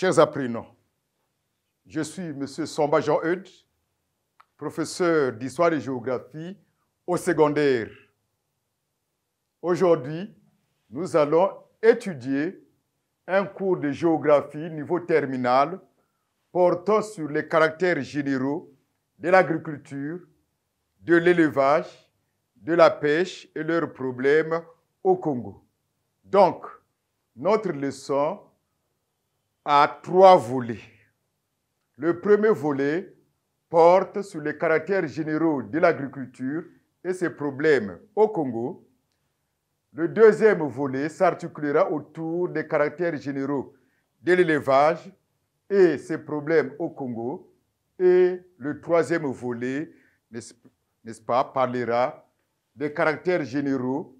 Chers apprenants, je suis M. Somba Jean-Eudes, professeur d'histoire et géographie au secondaire. Aujourd'hui, nous allons étudier un cours de géographie niveau terminal portant sur les caractères généraux de l'agriculture, de l'élevage, de la pêche et leurs problèmes au Congo. Donc, notre leçon à trois volets. Le premier volet porte sur les caractères généraux de l'agriculture et ses problèmes au Congo. Le deuxième volet s'articulera autour des caractères généraux de l'élevage et ses problèmes au Congo. Et le troisième volet, n'est-ce pas, parlera des caractères généraux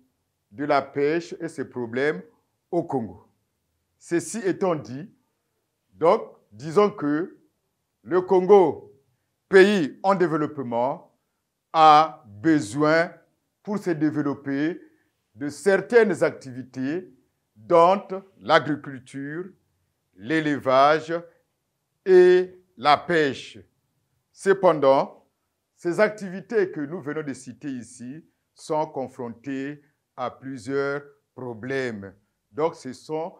de la pêche et ses problèmes au Congo. Ceci étant dit, donc, disons que le Congo, pays en développement, a besoin, pour se développer, de certaines activités dont l'agriculture, l'élevage et la pêche. Cependant, ces activités que nous venons de citer ici sont confrontées à plusieurs problèmes. Donc, ce sont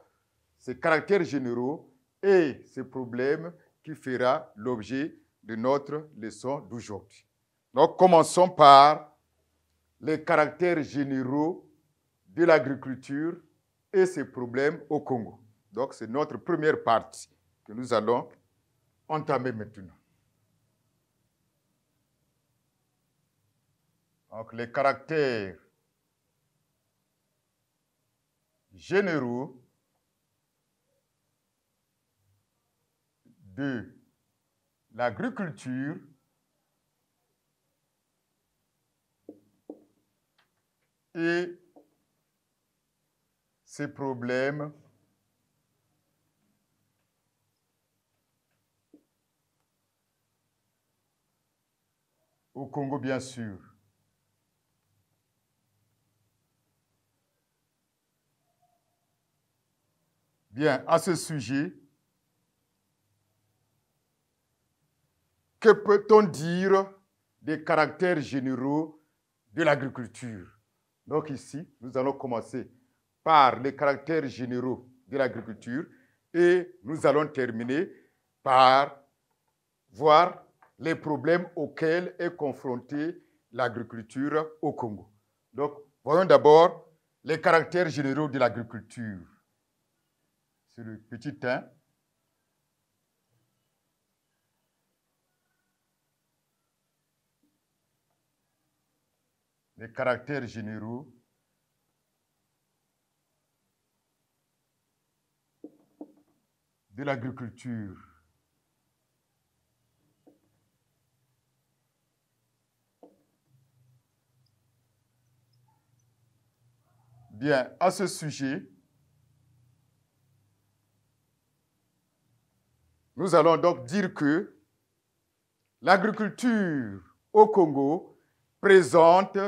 ces caractères généraux et ce problème qui fera l'objet de notre leçon d'aujourd'hui. Donc commençons par les caractères généraux de l'agriculture et ses problèmes au Congo. Donc c'est notre première partie que nous allons entamer maintenant. Donc les caractères généraux de l'agriculture et ses problèmes au Congo, bien sûr. Bien, à ce sujet, Que peut-on dire des caractères généraux de l'agriculture Donc ici, nous allons commencer par les caractères généraux de l'agriculture et nous allons terminer par voir les problèmes auxquels est confrontée l'agriculture au Congo. Donc, voyons d'abord les caractères généraux de l'agriculture. C'est le petit 1 les caractères généraux de l'agriculture. Bien, à ce sujet, nous allons donc dire que l'agriculture au Congo présente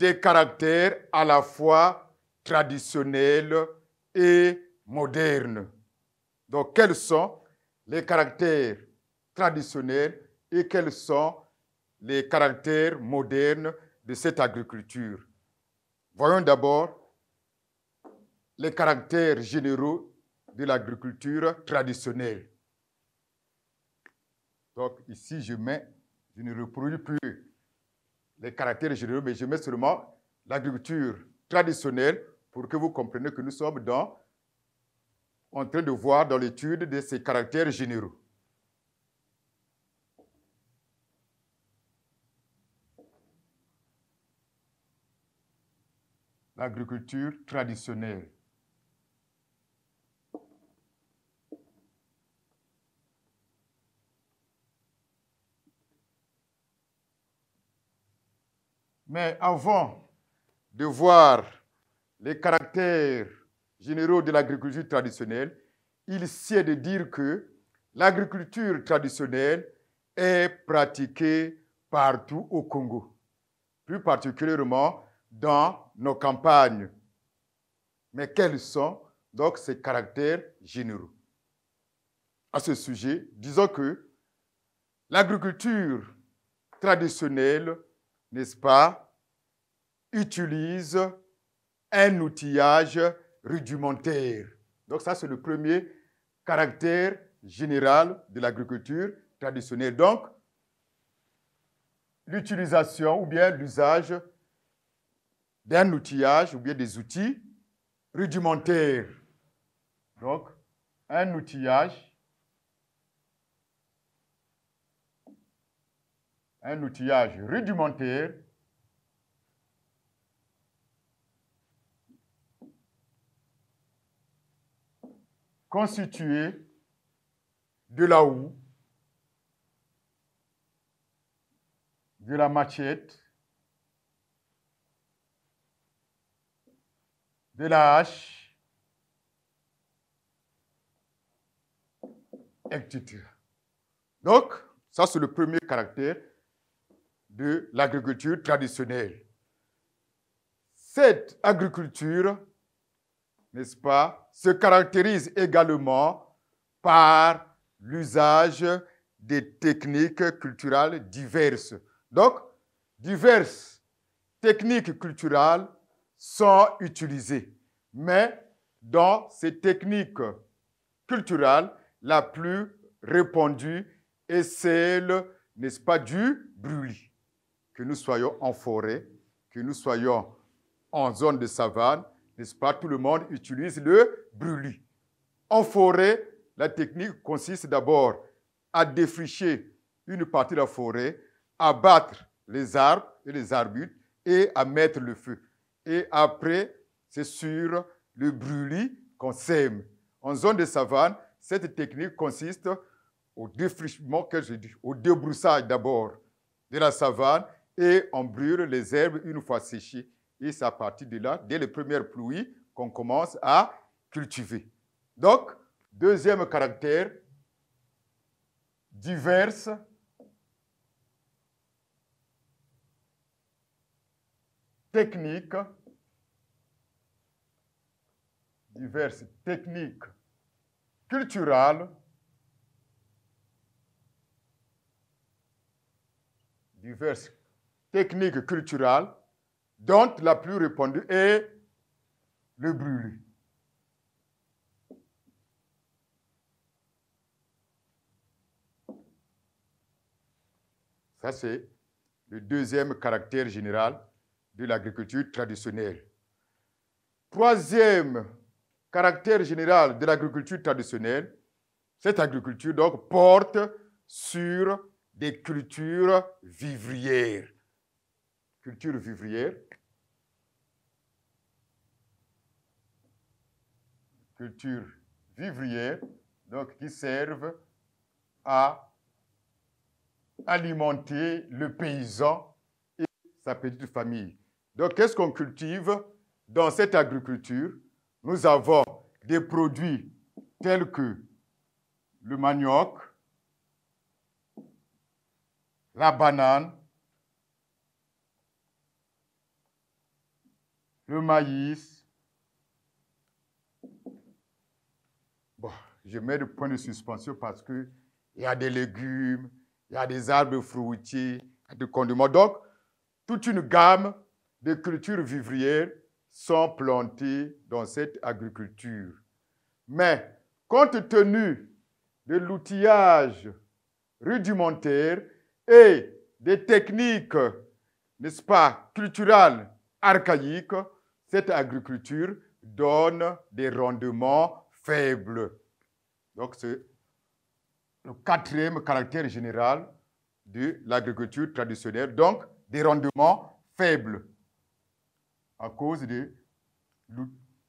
des caractères à la fois traditionnels et modernes. Donc, quels sont les caractères traditionnels et quels sont les caractères modernes de cette agriculture Voyons d'abord les caractères généraux de l'agriculture traditionnelle. Donc ici, je mets, je ne reproduis plus les caractères généraux, mais je mets seulement l'agriculture traditionnelle pour que vous compreniez que nous sommes en train de voir dans l'étude de ces caractères généraux. L'agriculture traditionnelle. Mais avant de voir les caractères généraux de l'agriculture traditionnelle, il sied de dire que l'agriculture traditionnelle est pratiquée partout au Congo, plus particulièrement dans nos campagnes. Mais quels sont donc ces caractères généraux À ce sujet, disons que l'agriculture traditionnelle n'est-ce pas, utilise un outillage rudimentaire. Donc ça, c'est le premier caractère général de l'agriculture traditionnelle. Donc, l'utilisation ou bien l'usage d'un outillage ou bien des outils rudimentaires. Donc, un outillage un outillage rudimentaire constitué de la houe, de la machette, de la hache, etc. Donc, ça c'est le premier caractère de l'agriculture traditionnelle. Cette agriculture, n'est-ce pas, se caractérise également par l'usage des techniques culturelles diverses. Donc, diverses techniques culturelles sont utilisées, mais dans ces techniques culturelles, la plus répandue est celle, n'est-ce pas, du brûlis que nous soyons en forêt, que nous soyons en zone de savane, n'est-ce pas Tout le monde utilise le brûlis. En forêt, la technique consiste d'abord à défricher une partie de la forêt, à battre les arbres et les arbustes et à mettre le feu. Et après, c'est sur le brûlis qu'on sème. En zone de savane, cette technique consiste au défrichement, que j'ai au débroussage d'abord de la savane et on brûle les herbes une fois séchées. Et c'est à partir de là, dès les premières pluies, qu'on commence à cultiver. Donc, deuxième caractère, diverses techniques, diverses techniques culturales, diverses technique culturelle dont la plus répandue est le brûlé. Ça, c'est le deuxième caractère général de l'agriculture traditionnelle. Troisième caractère général de l'agriculture traditionnelle, cette agriculture donc porte sur des cultures vivrières culture vivrière, culture vivrière, donc qui servent à alimenter le paysan et sa petite famille. Donc, qu'est-ce qu'on cultive dans cette agriculture Nous avons des produits tels que le manioc, la banane, le maïs. Bon, je mets le point de suspension parce qu'il y a des légumes, il y a des arbres fruitiers, des condiments. Donc, toute une gamme de cultures vivrières sont plantées dans cette agriculture. Mais, compte tenu de l'outillage rudimentaire et des techniques, n'est-ce pas, culturelles archaïques, cette agriculture donne des rendements faibles. Donc, c'est le quatrième caractère général de l'agriculture traditionnelle, donc des rendements faibles à cause de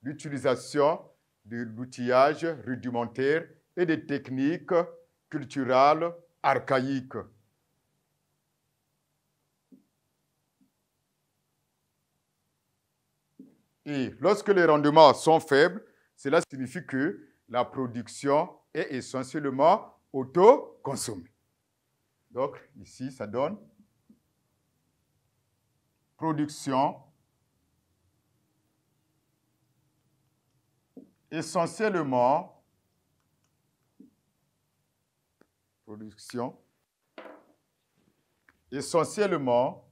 l'utilisation de l'outillage rudimentaire et des techniques culturales archaïques. Et lorsque les rendements sont faibles, cela signifie que la production est essentiellement autoconsommée. Donc ici, ça donne production essentiellement production essentiellement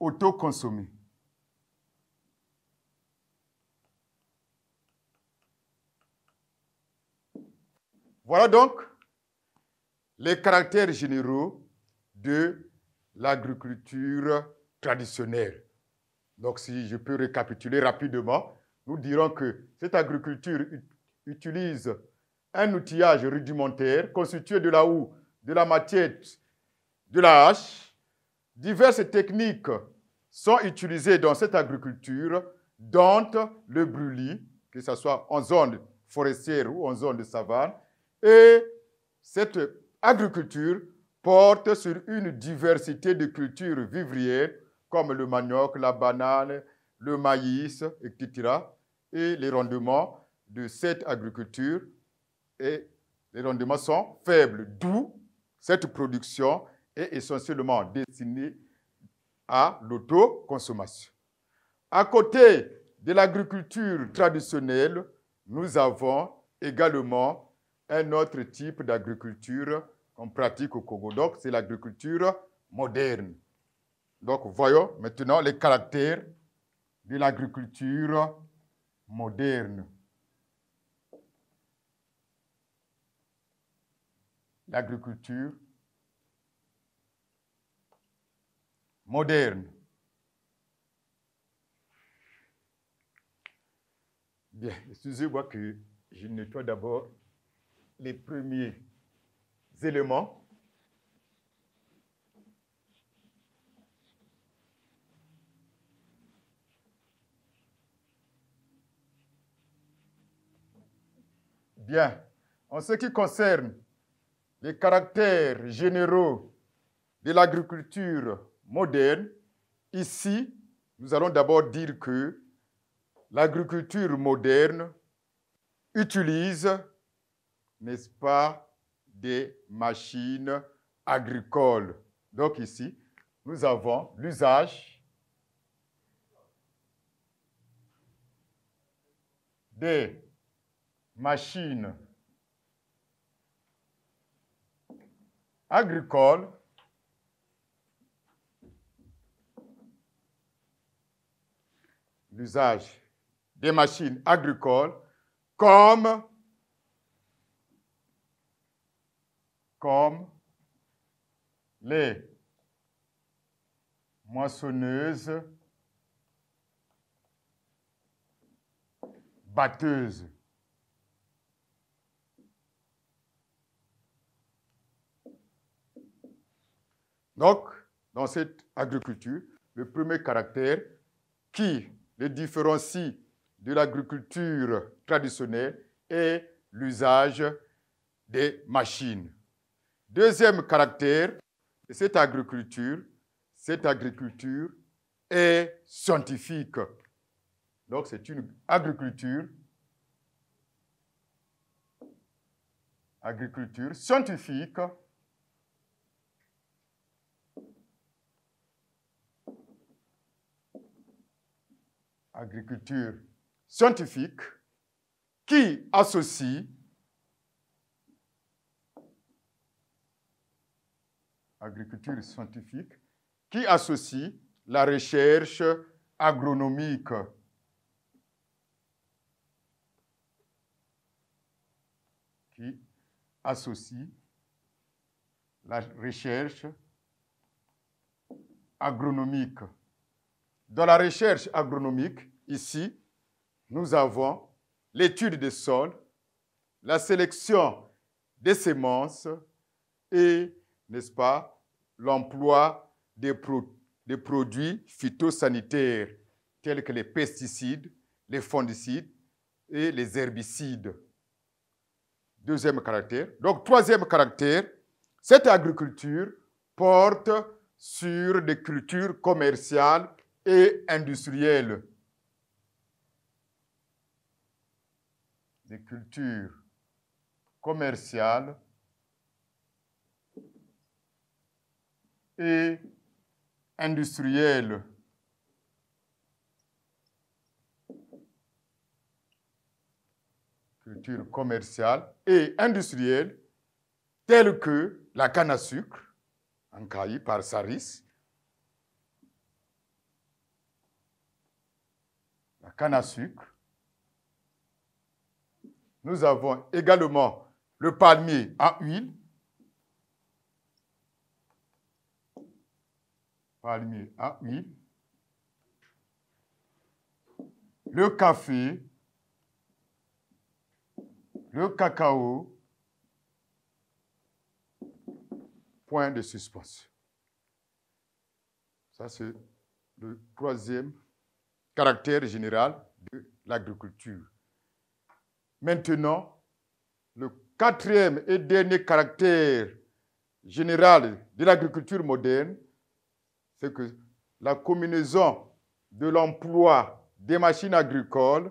autoconsommé. Voilà donc les caractères généraux de l'agriculture traditionnelle. Donc si je peux récapituler rapidement, nous dirons que cette agriculture utilise un outillage rudimentaire constitué de la houe, de la matière, de la hache, Diverses techniques sont utilisées dans cette agriculture, dont le brûlis, que ce soit en zone forestière ou en zone de savane. Et cette agriculture porte sur une diversité de cultures vivrières comme le manioc, la banane, le maïs, etc. Et les rendements de cette agriculture et les rendements sont faibles, d'où cette production est essentiellement destiné à l'autoconsommation. À côté de l'agriculture traditionnelle, nous avons également un autre type d'agriculture qu'on pratique au Congo. Donc, c'est l'agriculture moderne. Donc, voyons maintenant les caractères de l'agriculture moderne. L'agriculture moderne. Bien, excusez-moi que je nettoie d'abord les premiers éléments. Bien. En ce qui concerne les caractères généraux de l'agriculture moderne, ici, nous allons d'abord dire que l'agriculture moderne utilise, n'est-ce pas, des machines agricoles. Donc ici, nous avons l'usage des machines agricoles l'usage des machines agricoles comme, comme les moissonneuses, batteuses. Donc, dans cette agriculture, le premier caractère qui les différencie de l'agriculture traditionnelle et l'usage des machines. Deuxième caractère de cette agriculture, cette agriculture est scientifique. Donc c'est une agriculture, agriculture scientifique agriculture scientifique qui associe agriculture scientifique qui associe la recherche agronomique qui associe la recherche agronomique dans la recherche agronomique, ici, nous avons l'étude des sols, la sélection des semences et, n'est-ce pas, l'emploi des, produits phytosanitaires tels que les pesticides, les fondicides et les herbicides. Deuxième caractère. Donc, troisième caractère, cette agriculture porte sur des cultures commerciales et industrielle, des cultures commerciales et industrielles. culture commerciale et industrielle telles que la canne à sucre, en par Saris, canne à sucre. Nous avons également le palmier à huile. Palmier à huile. Le café. Le cacao. Point de suspension. Ça, c'est le troisième caractère général de l'agriculture. Maintenant, le quatrième et dernier caractère général de l'agriculture moderne, c'est que la combinaison de l'emploi des machines agricoles,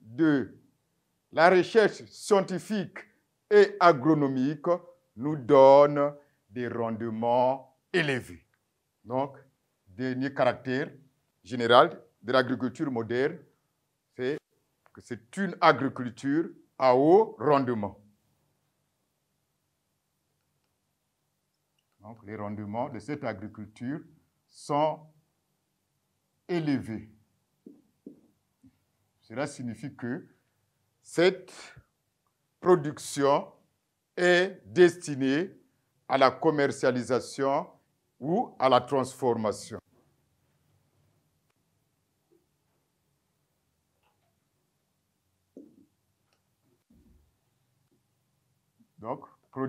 de la recherche scientifique et agronomique nous donne des rendements élevés. Donc, dernier caractère Général de l'agriculture moderne, c'est que c'est une agriculture à haut rendement. Donc les rendements de cette agriculture sont élevés. Cela signifie que cette production est destinée à la commercialisation ou à la transformation.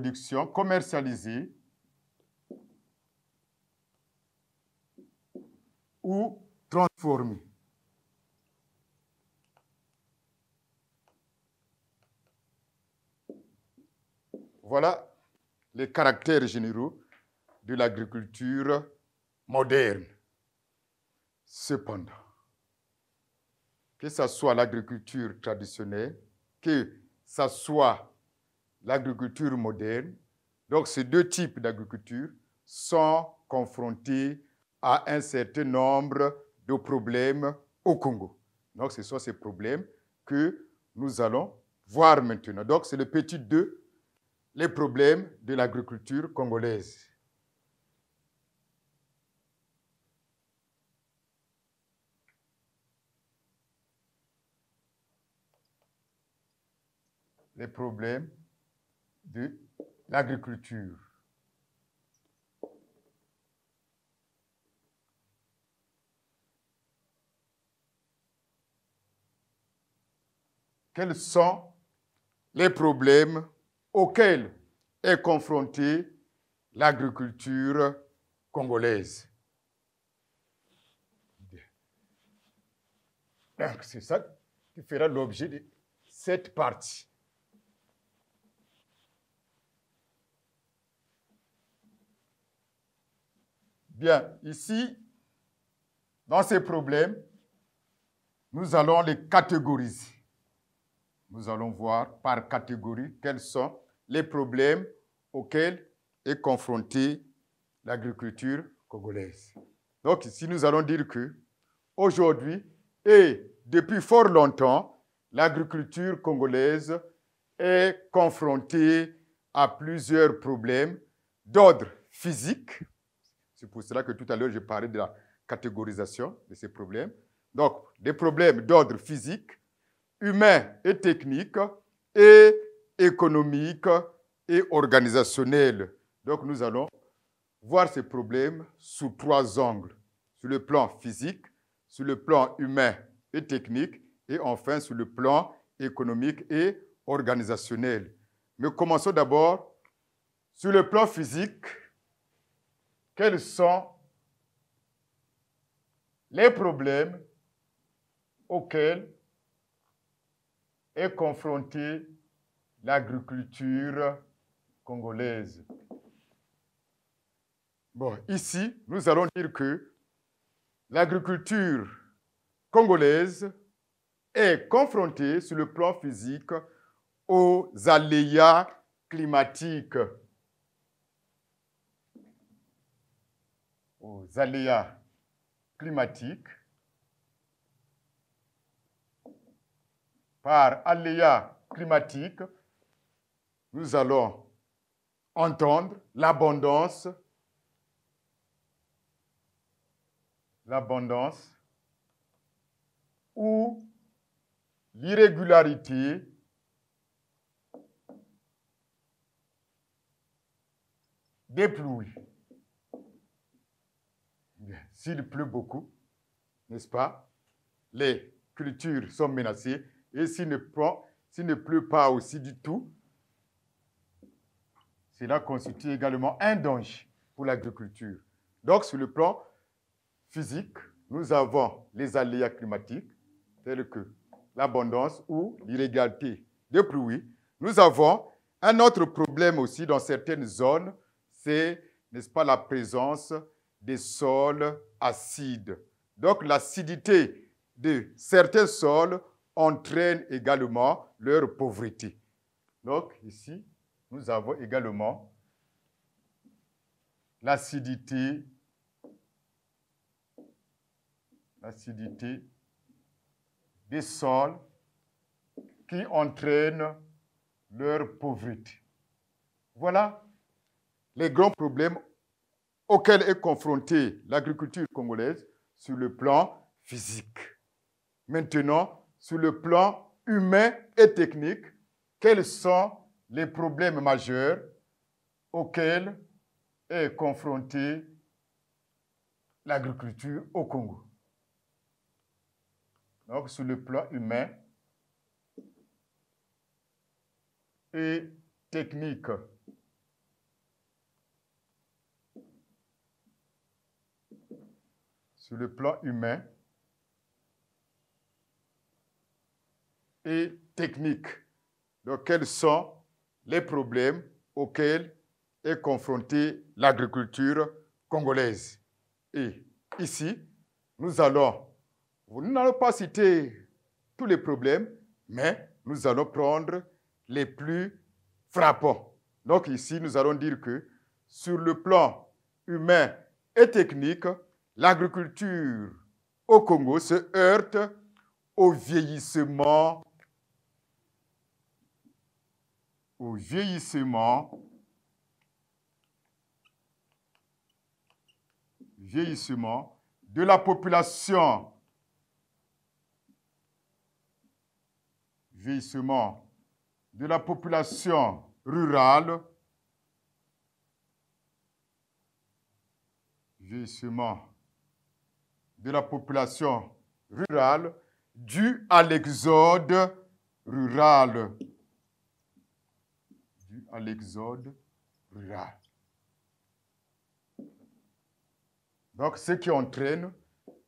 production commercialisée ou transformée. Voilà les caractères généraux de l'agriculture moderne. Cependant, que ce soit l'agriculture traditionnelle, que ce soit l'agriculture moderne, donc ces deux types d'agriculture sont confrontés à un certain nombre de problèmes au Congo. Donc ce sont ces problèmes que nous allons voir maintenant. Donc c'est le petit 2, les problèmes de l'agriculture congolaise. Les problèmes de l'agriculture. Quels sont les problèmes auxquels est confrontée l'agriculture congolaise. c'est ça qui fera l'objet de cette partie. Bien, ici, dans ces problèmes, nous allons les catégoriser. Nous allons voir par catégorie quels sont les problèmes auxquels est confrontée l'agriculture congolaise. Donc ici, nous allons dire que aujourd'hui et depuis fort longtemps, l'agriculture congolaise est confrontée à plusieurs problèmes d'ordre physique, c'est pour cela que tout à l'heure, j'ai parlé de la catégorisation de ces problèmes. Donc, des problèmes d'ordre physique, humain et technique, et économique et organisationnel. Donc, nous allons voir ces problèmes sous trois angles. Sur le plan physique, sur le plan humain et technique, et enfin sur le plan économique et organisationnel. Mais commençons d'abord sur le plan physique quels sont les problèmes auxquels est confrontée l'agriculture congolaise. Bon, ici, nous allons dire que l'agriculture congolaise est confrontée sur le plan physique aux aléas climatiques. aux aléas climatiques par aléas climatiques, nous allons entendre l'abondance, l'abondance ou l'irrégularité des pluies s'il pleut beaucoup, n'est-ce pas, les cultures sont menacées. Et s'il ne, pleut pas aussi du tout, cela constitue également un danger pour l'agriculture. Donc, sur le plan physique, nous avons les aléas climatiques, tels que l'abondance ou l'illégalité de pluie. Nous avons un autre problème aussi dans certaines zones, c'est, n'est-ce pas, la présence des sols acides. Donc l'acidité de certains sols entraîne également leur pauvreté. Donc ici, nous avons également l'acidité l'acidité des sols qui entraîne leur pauvreté. Voilà les grands problèmes auquel est confrontée l'agriculture congolaise sur le plan physique. Maintenant, sur le plan humain et technique, quels sont les problèmes majeurs auxquels est confrontée l'agriculture au Congo. Donc, sur le plan humain et technique, sur le plan humain et technique. Donc, quels sont les problèmes auxquels est confrontée l'agriculture congolaise Et ici, nous allons, nous n'allons pas citer tous les problèmes, mais nous allons prendre les plus frappants. Donc ici, nous allons dire que sur le plan humain et technique, l'agriculture au Congo se heurte au vieillissement, au vieillissement, vieillissement de la population, vieillissement de la population rurale, vieillissement de la population rurale due à l'exode rural. Due à l'exode rural. Donc, ce qui entraîne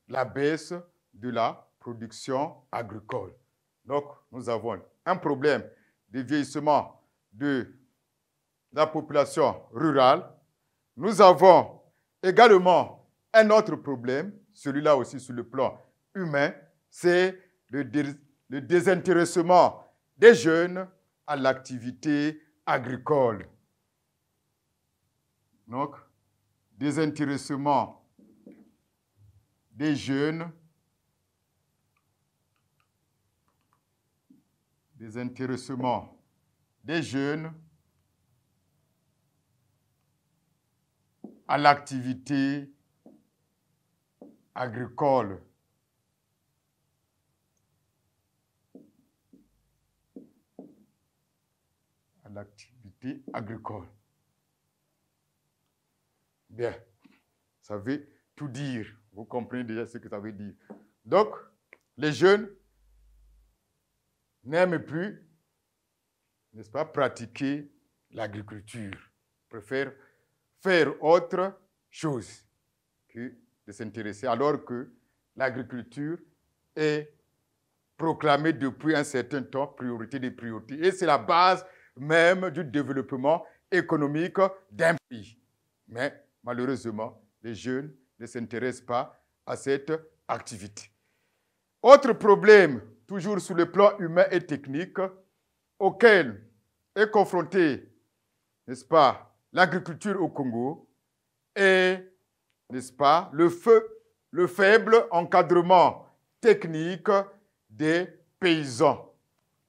la baisse de la production agricole. Donc, nous avons un problème de vieillissement de la population rurale. Nous avons également un autre problème celui-là aussi sur le plan humain, c'est le, désintéressement des jeunes à l'activité agricole. Donc, désintéressement des jeunes, désintéressement des jeunes à l'activité agricole. à l'activité agricole. Bien, ça veut tout dire. Vous comprenez déjà ce que ça veut dire. Donc, les jeunes n'aiment plus, n'est-ce pas, pratiquer l'agriculture. Préfèrent faire autre chose que de s'intéresser, alors que l'agriculture est proclamée depuis un certain temps priorité des priorités. Et c'est la base même du développement économique d'un pays. Mais malheureusement, les jeunes ne s'intéressent pas à cette activité. Autre problème, toujours sur le plan humain et technique, auquel est confrontée, n'est-ce pas, l'agriculture au Congo, est n'est-ce pas, le, feu, le faible encadrement technique des paysans.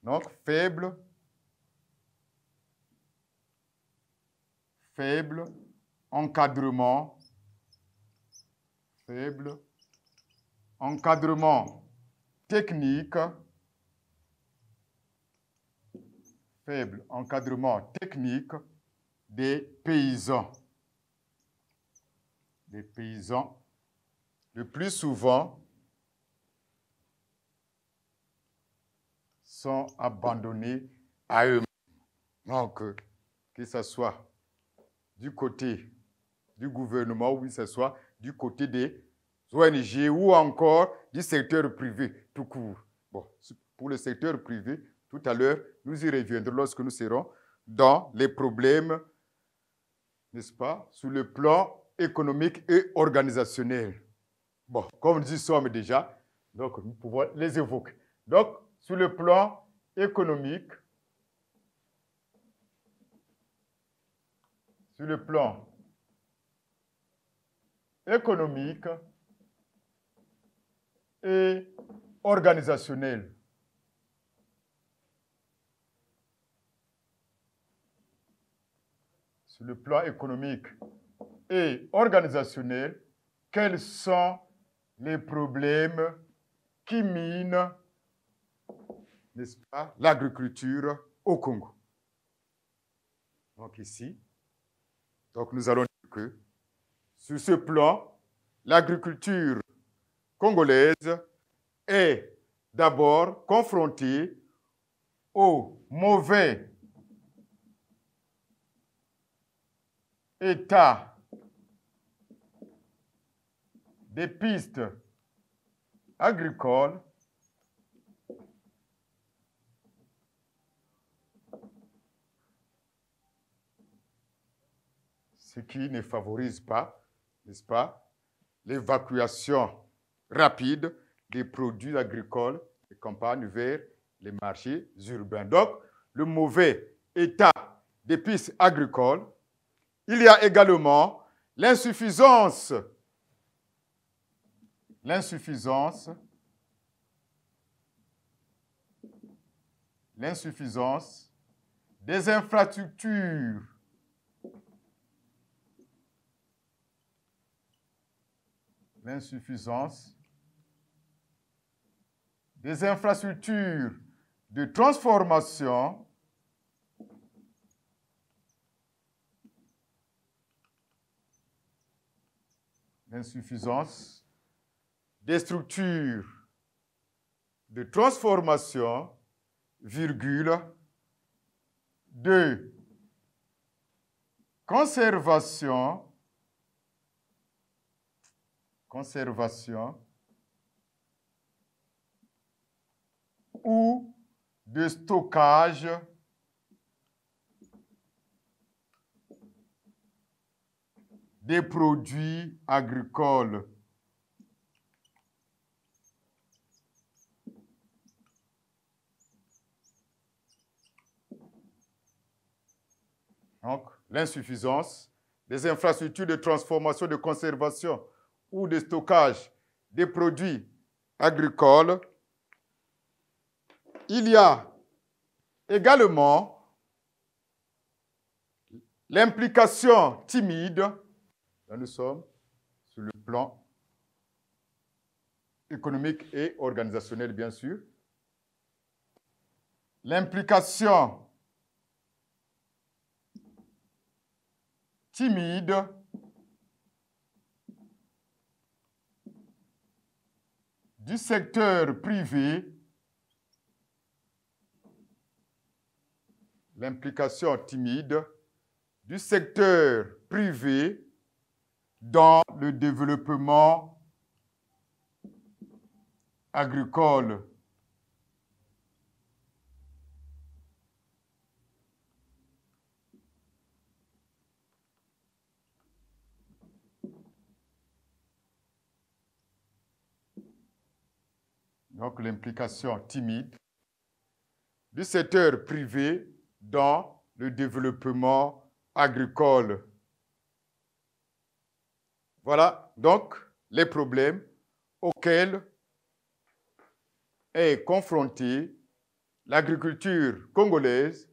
Donc, faible, faible encadrement, faible encadrement technique, faible encadrement technique des paysans. Les paysans, le plus souvent, sont abandonnés à eux-mêmes. Donc, euh, que ce soit du côté du gouvernement ou que ce soit du côté des ONG ou encore du secteur privé tout court. Bon, pour le secteur privé, tout à l'heure, nous y reviendrons lorsque nous serons dans les problèmes, n'est-ce pas, sur le plan économique et organisationnel. Bon, comme nous y sommes déjà, donc nous pouvons les évoquer. Donc, sur le plan économique, sur le plan économique et organisationnel. Sur le plan économique et quels sont les problèmes qui minent, l'agriculture au Congo. Donc ici, donc nous allons dire que sur ce plan, l'agriculture congolaise est d'abord confrontée au mauvais état des pistes agricoles ce qui ne favorise pas, n'est-ce pas, l'évacuation rapide des produits agricoles des campagnes vers les marchés urbains. Donc, le mauvais état des pistes agricoles. Il y a également l'insuffisance l'insuffisance, l'insuffisance des infrastructures l'insuffisance des infrastructures de transformation l'insuffisance des structures de transformation, virgule, de conservation, conservation ou de stockage des produits agricoles. Donc, l'insuffisance des infrastructures de transformation, de conservation ou de stockage des produits agricoles. Il y a également l'implication timide, là nous sommes sur le plan économique et organisationnel bien sûr, l'implication timide, du secteur privé, l'implication timide du secteur privé dans le développement agricole donc l'implication timide, du secteur privé dans le développement agricole. Voilà donc les problèmes auxquels est confrontée l'agriculture congolaise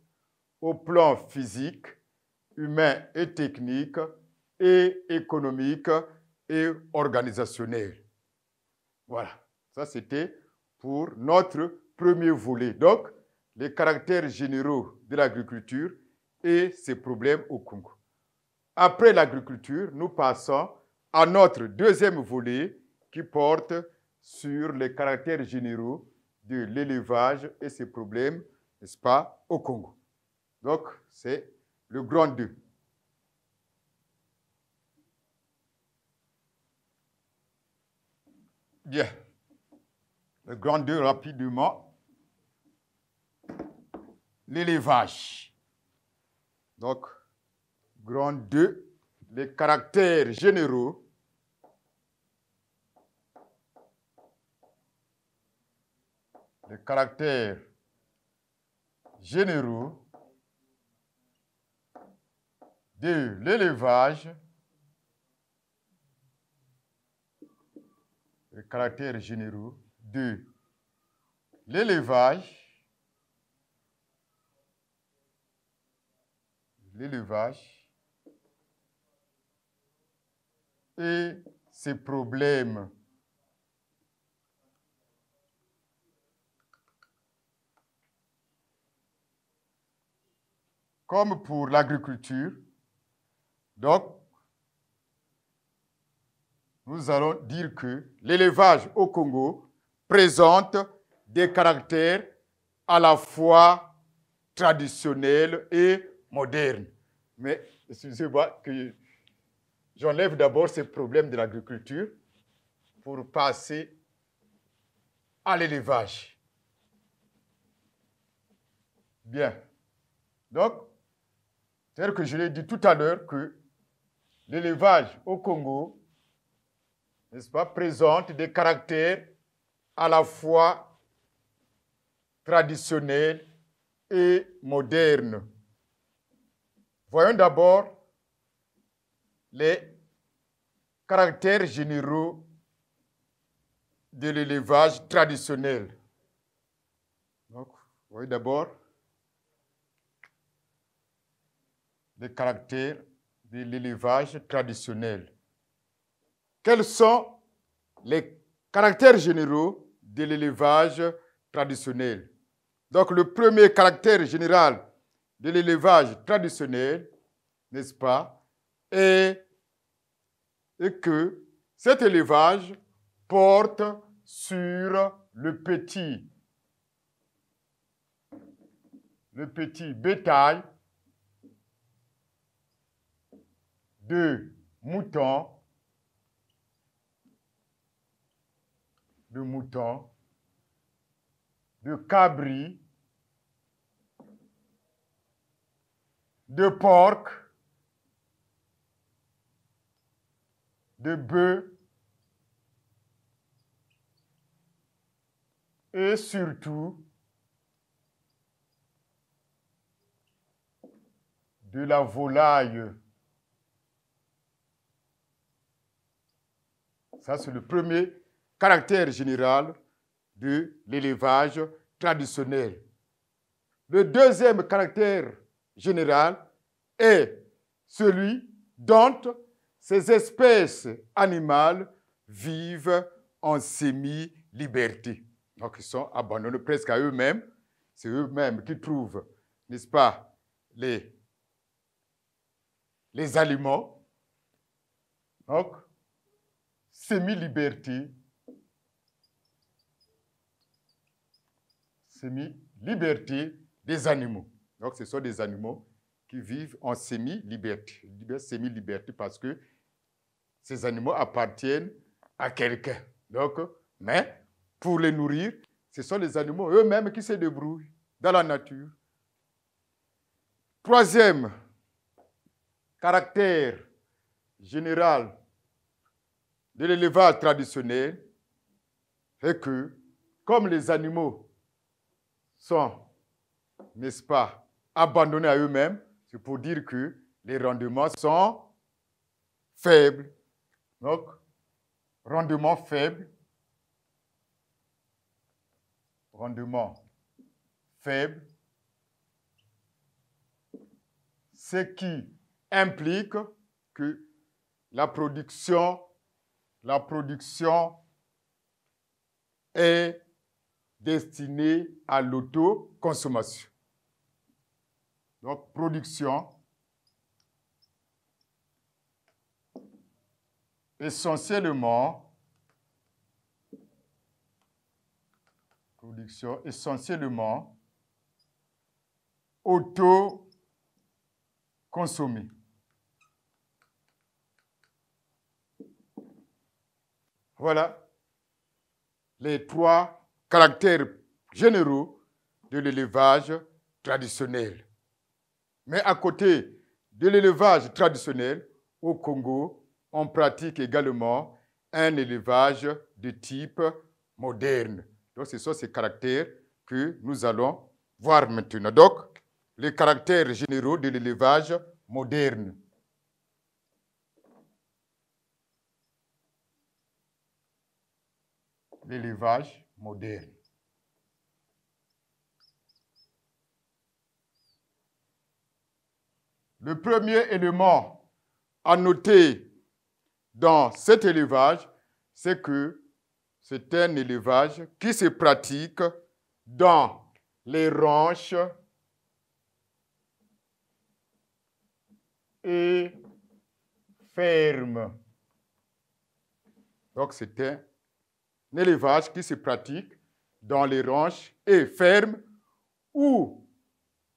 au plan physique, humain et technique, et économique et organisationnel. Voilà, ça c'était pour notre premier volet. Donc, les caractères généraux de l'agriculture et ses problèmes au Congo. Après l'agriculture, nous passons à notre deuxième volet qui porte sur les caractères généraux de l'élevage et ses problèmes, n'est-ce pas, au Congo. Donc, c'est le grand 2. Bien grand deux, rapidement l'élevage. Donc, grand 2, les caractères généraux les caractères généraux de l'élevage, les caractères généraux de l'élevage, l'élevage et ses problèmes. Comme pour l'agriculture, donc nous allons dire que l'élevage au Congo présente des caractères à la fois traditionnels et modernes. Mais excusez-moi que j'enlève d'abord ces problèmes de l'agriculture pour passer à l'élevage. Bien. Donc, c'est-à-dire que je l'ai dit tout à l'heure, que l'élevage au Congo, n'est-ce pas, présente des caractères à la fois traditionnelle et moderne. Voyons d'abord les caractères généraux de l'élevage traditionnel. Donc, voyez d'abord les caractères de l'élevage traditionnel. Quels sont les caractères généraux de l'élevage traditionnel. Donc le premier caractère général de l'élevage traditionnel, n'est-ce pas, est, que cet élevage porte sur le petit, le petit bétail de moutons de moutons, de cabris, de porc, de bœufs et surtout de la volaille. Ça, c'est le premier caractère général de l'élevage traditionnel. Le deuxième caractère général est celui dont ces espèces animales vivent en semi-liberté. Donc ils sont abandonnés presque à eux-mêmes. C'est eux-mêmes qui trouvent, n'est-ce pas, les, les aliments. Donc, semi-liberté semi-liberté des animaux. Donc, ce sont des animaux qui vivent en semi-liberté. Semi-liberté parce que ces animaux appartiennent à quelqu'un. Donc, mais pour les nourrir, ce sont les animaux eux-mêmes qui se débrouillent dans la nature. Troisième caractère général de l'élevage traditionnel est que, comme les animaux sont, n'est-ce pas, abandonnés à eux-mêmes, c'est pour dire que les rendements sont faibles. Donc, rendement faible, rendement faible, ce qui implique que la production, la production est destinés à l'autoconsommation. Donc, production essentiellement, production essentiellement autoconsommée. Voilà les trois caractères généraux de l'élevage traditionnel. Mais à côté de l'élevage traditionnel, au Congo, on pratique également un élevage de type moderne. Donc, ce sont ces caractères que nous allons voir maintenant. Donc, les caractères généraux de l'élevage moderne. L'élevage moderne. Le premier élément à noter dans cet élevage, c'est que c'est un élevage qui se pratique dans les ranches et fermes. Donc c'était élevage qui se pratique dans les ranches et fermes où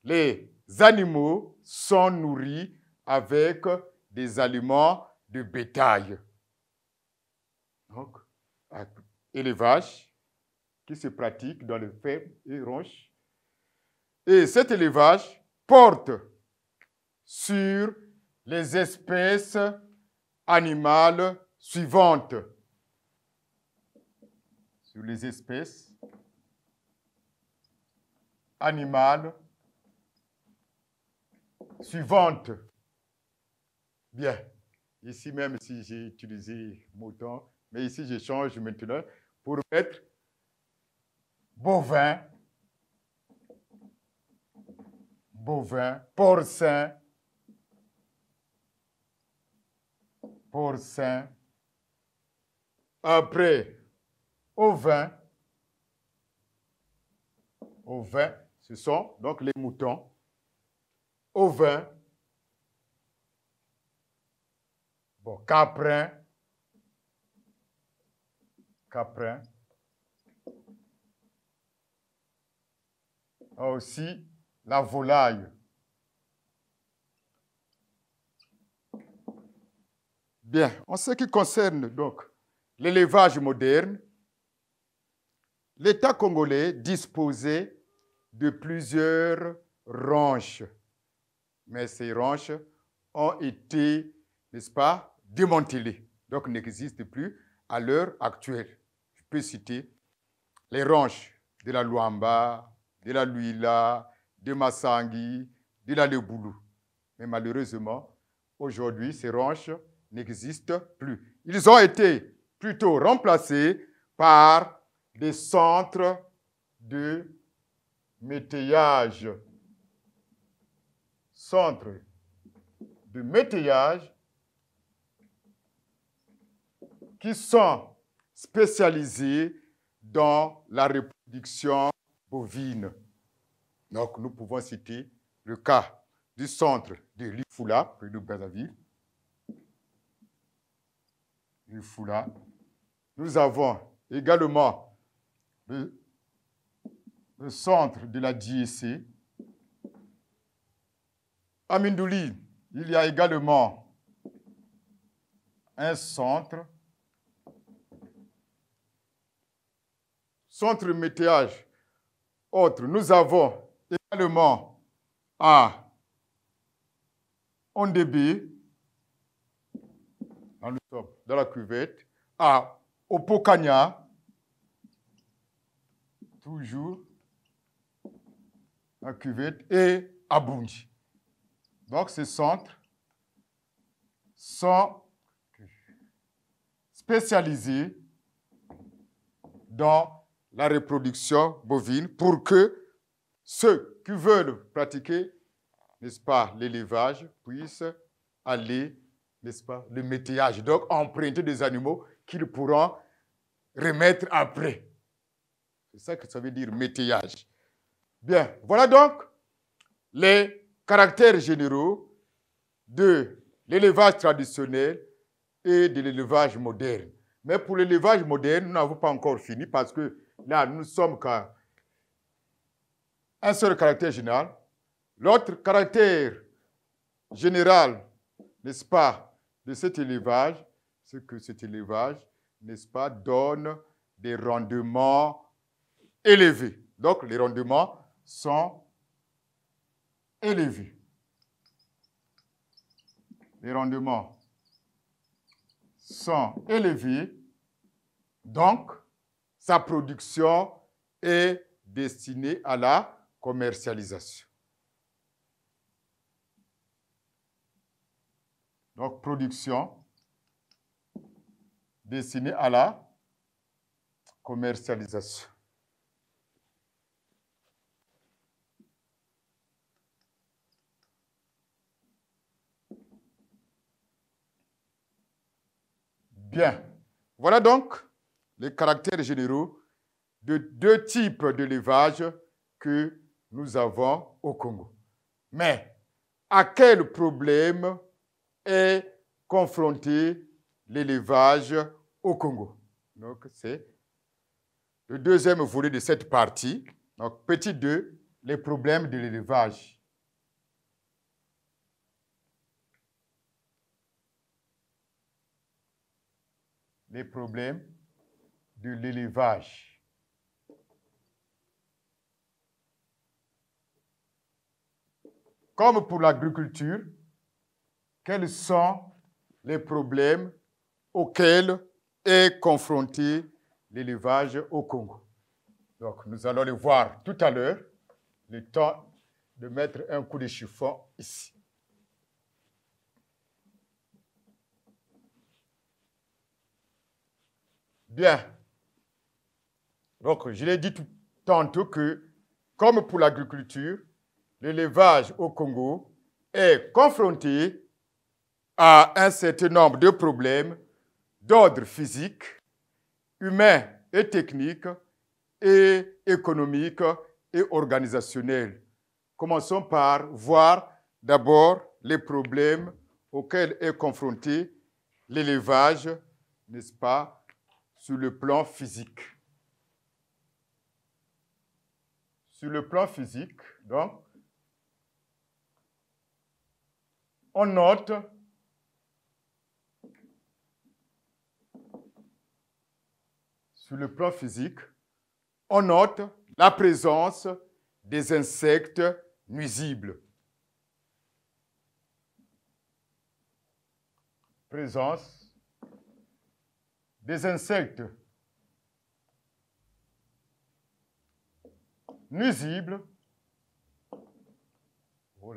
les animaux sont nourris avec des aliments de bétail. Donc, élevage qui se pratique dans les fermes et ranches. Et cet élevage porte sur les espèces animales suivantes les espèces animales suivantes. Bien, ici même si j'ai utilisé mouton, mais ici je change maintenant pour mettre bovin, bovin, porcin, porcin. Après, au vin. Au vin, ce sont donc les moutons. Au vin, bon, caprin, caprin. Ah, aussi la volaille. Bien, en ce qui concerne donc l'élevage moderne, l'État congolais disposait de plusieurs ranches. Mais ces ranches ont été, n'est-ce pas, démantelées. Donc, n'existent plus à l'heure actuelle. Je peux citer les ranches de la Luamba, de la Luila, de Massangui, de la Leboulou. Mais malheureusement, aujourd'hui, ces ranches n'existent plus. Ils ont été plutôt remplacés par des centres de métayage. Centres de métayage qui sont spécialisés dans la reproduction bovine. Donc, nous pouvons citer le cas du centre de Rifula, près de Brazzaville. Rifula. Nous avons également le, centre de la DIC. À Mindouli, il y a également un centre, centre météage. Autre, nous avons également à Ondébé, dans la cuvette, à Opokanya, toujours la cuvette et à Donc ces centres sont spécialisés dans la reproduction bovine pour que ceux qui veulent pratiquer, n'est-ce pas, l'élevage puissent aller, n'est-ce pas, le métillage, donc emprunter des animaux qu'ils pourront remettre après. C'est ça que ça veut dire métayage. Bien, voilà donc les caractères généraux de l'élevage traditionnel et de l'élevage moderne. Mais pour l'élevage moderne, nous n'avons pas encore fini parce que là, nous sommes qu'à un seul caractère général. L'autre caractère général, n'est-ce pas, de cet élevage, c'est que cet élevage, n'est-ce pas, donne des rendements élevés. Donc, les rendements sont élevés. Les rendements sont élevés, donc sa production est destinée à la commercialisation. Donc production destinée à la commercialisation. Bien. Voilà donc les caractères généraux de deux types d'élevage que nous avons au Congo. Mais à quel problème est confronté l'élevage au Congo Donc c'est le deuxième volet de cette partie. Donc petit 2, les problèmes de l'élevage. les problèmes de l'élevage. Comme pour l'agriculture, quels sont les problèmes auxquels est confronté l'élevage au Congo Donc, nous allons les voir tout à l'heure. Le temps de mettre un coup de chiffon ici. Bien. Donc, je l'ai dit tout, tantôt que, comme pour l'agriculture, l'élevage au Congo est confronté à un certain nombre de problèmes d'ordre physique, humain et technique, et économique et organisationnel. Commençons par voir d'abord les problèmes auxquels est confronté l'élevage, n'est-ce pas, sur le plan physique. Sur le plan physique, donc, on note sur le plan physique, on note la présence des insectes nuisibles. Présence des insectes nuisibles. Oh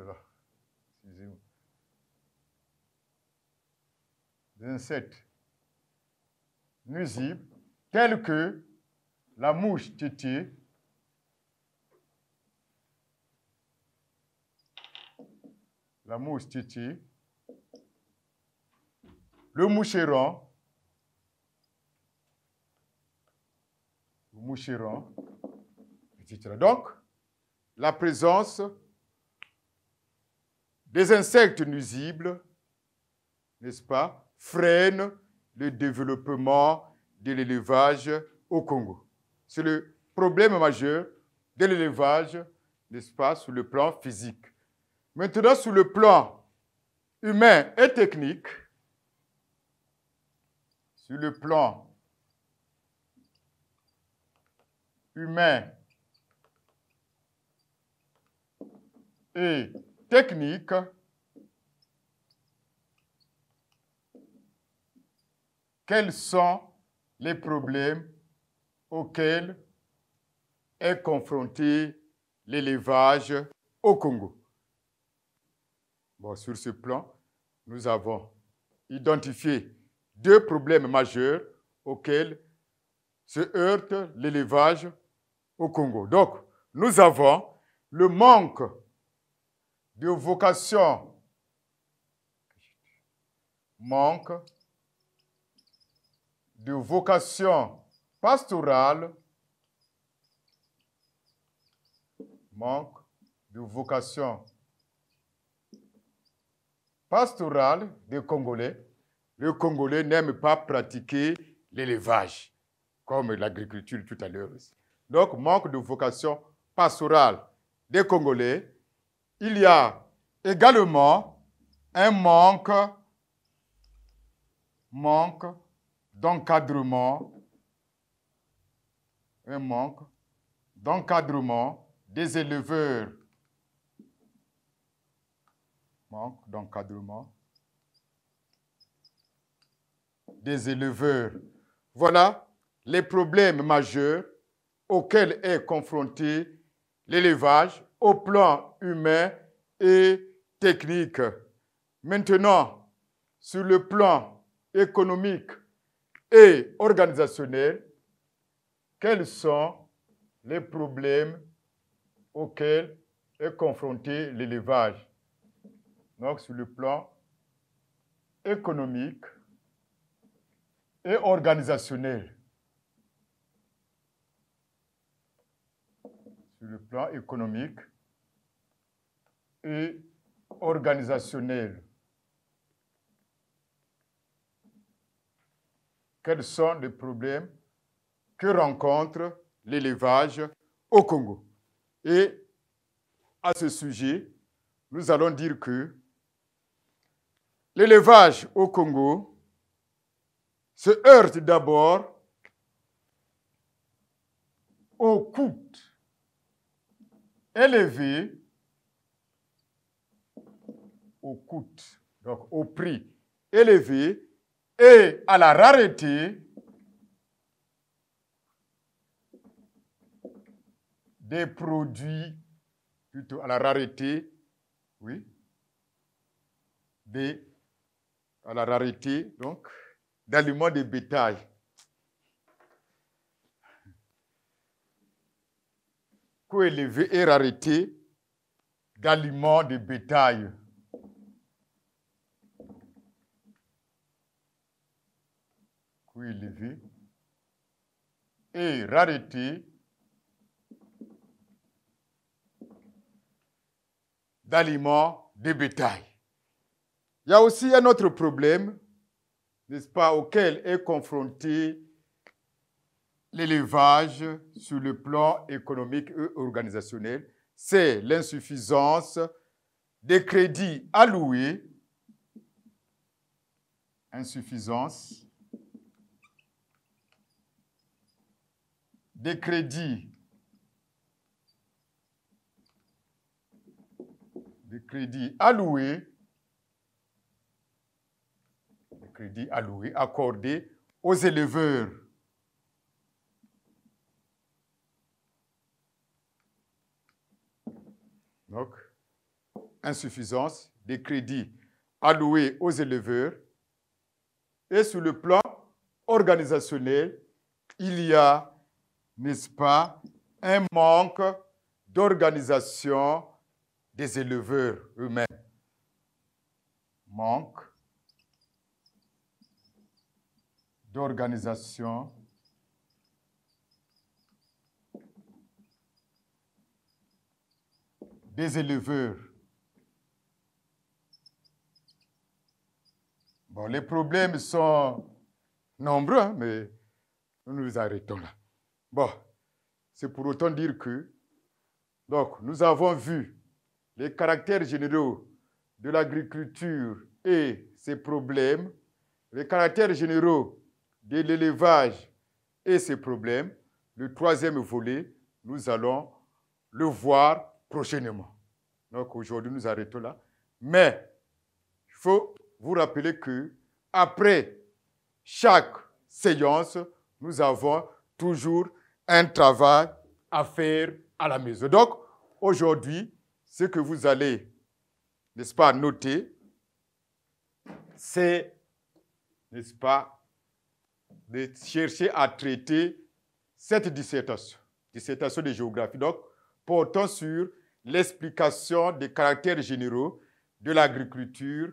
nuisibles tels que la mouche tétée, la mouche tétée, le moucheron, Moucheron, hein, etc. Donc, la présence des insectes nuisibles, n'est-ce pas, freine le développement de l'élevage au Congo. C'est le problème majeur de l'élevage, n'est-ce pas, sur le plan physique. Maintenant, sur le plan humain et technique, sur le plan humain et technique. quels sont les problèmes auxquels est confronté l'élevage au Congo. sur ce plan, nous avons identifié deux problèmes majeurs auxquels se heurte l'élevage au Congo. Donc, nous avons le manque de vocation, manque de vocation pastorale, manque de vocation pastorale des Congolais. Les Congolais n'aiment pas pratiquer l'élevage, comme l'agriculture tout à l'heure donc, manque de vocation pastorale des Congolais. Il y a également un manque, manque d'encadrement, un manque d'encadrement des éleveurs. Manque d'encadrement des éleveurs. Voilà les problèmes majeurs auquel est confronté l'élevage au plan humain et technique. Maintenant, sur le plan économique et organisationnel, quels sont les problèmes auxquels est confronté l'élevage Donc, sur le plan économique et organisationnel. le plan économique et organisationnel. Quels sont les problèmes que rencontre l'élevage au Congo Et à ce sujet, nous allons dire que l'élevage au Congo se heurte d'abord aux coûts élevé au coût, donc au prix élevé et à la rareté des produits, plutôt à la rareté, oui, des, à la rareté, donc, d'aliments de bétail élevé et rareté d'aliments de bétail. Coût élevé et rareté d'aliments de bétail. Il y a aussi un autre problème, n'est-ce pas, auquel est confronté l'élevage sur le plan économique et organisationnel, c'est l'insuffisance des crédits alloués, insuffisance des crédits, des crédits alloués, des crédits alloués accordés aux éleveurs Donc, insuffisance des crédits alloués aux éleveurs. Et sur le plan organisationnel, il y a, n'est-ce pas, un manque d'organisation des éleveurs eux-mêmes. Manque d'organisation des éleveurs. Bon, les problèmes sont nombreux, hein, mais nous nous arrêtons là. Bon, c'est pour autant dire que, donc, nous avons vu les caractères généraux de l'agriculture et ses problèmes, les caractères généraux de l'élevage et ses problèmes. Le troisième volet, nous allons le voir prochainement. Donc aujourd'hui, nous arrêtons là. Mais il faut vous rappeler que après chaque séance, nous avons toujours un travail à faire à la maison. Donc aujourd'hui, ce que vous allez, n'est-ce pas, noter, c'est, n'est-ce pas, de chercher à traiter cette dissertation, dissertation de géographie. Donc, portant sur l'explication des caractères généraux de l'agriculture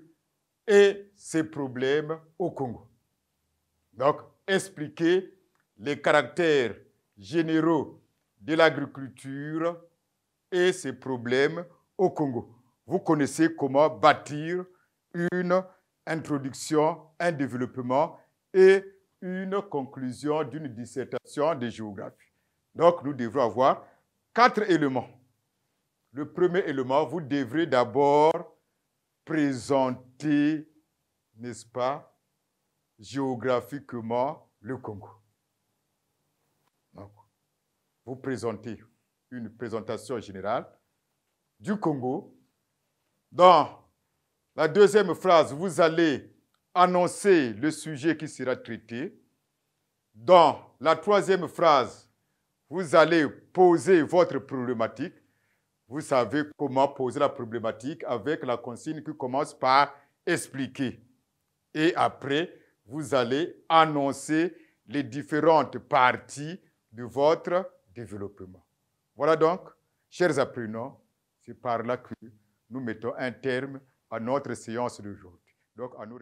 et ses problèmes au Congo. Donc, expliquer les caractères généraux de l'agriculture et ses problèmes au Congo. Vous connaissez comment bâtir une introduction, un développement et une conclusion d'une dissertation de géographie. Donc, nous devons avoir Quatre éléments. Le premier élément, vous devrez d'abord présenter, n'est-ce pas, géographiquement le Congo. Donc, vous présentez une présentation générale du Congo. Dans la deuxième phrase, vous allez annoncer le sujet qui sera traité. Dans la troisième phrase, vous allez poser votre problématique. Vous savez comment poser la problématique avec la consigne qui commence par expliquer. Et après, vous allez annoncer les différentes parties de votre développement. Voilà donc, chers apprenants, c'est par là que nous mettons un terme à notre séance d'aujourd'hui. Donc, à nous